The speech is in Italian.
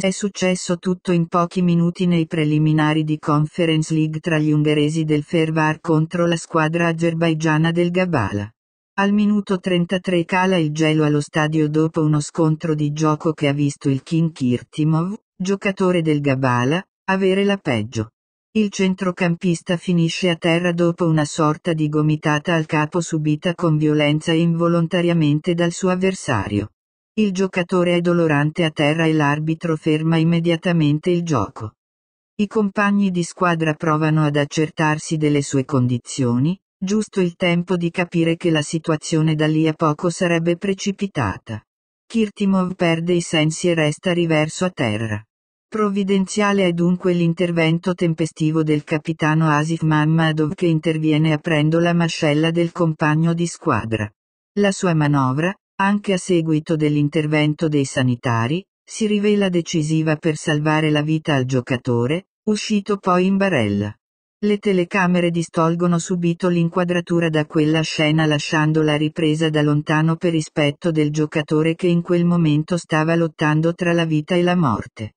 È successo tutto in pochi minuti nei preliminari di Conference League tra gli ungheresi del Fervar contro la squadra azerbaigiana del Gabala. Al minuto 33 cala il gelo allo stadio dopo uno scontro di gioco che ha visto il King Kirtimov, giocatore del Gabala, avere la peggio. Il centrocampista finisce a terra dopo una sorta di gomitata al capo subita con violenza e involontariamente dal suo avversario. Il giocatore è dolorante a terra e l'arbitro ferma immediatamente il gioco. I compagni di squadra provano ad accertarsi delle sue condizioni, giusto il tempo di capire che la situazione da lì a poco sarebbe precipitata. Kirtimov perde i sensi e resta riverso a terra. Provvidenziale è dunque l'intervento tempestivo del capitano Asif Mammadov che interviene aprendo la mascella del compagno di squadra. La sua manovra, anche a seguito dell'intervento dei sanitari, si rivela decisiva per salvare la vita al giocatore, uscito poi in barella. Le telecamere distolgono subito l'inquadratura da quella scena lasciandola ripresa da lontano per rispetto del giocatore che in quel momento stava lottando tra la vita e la morte.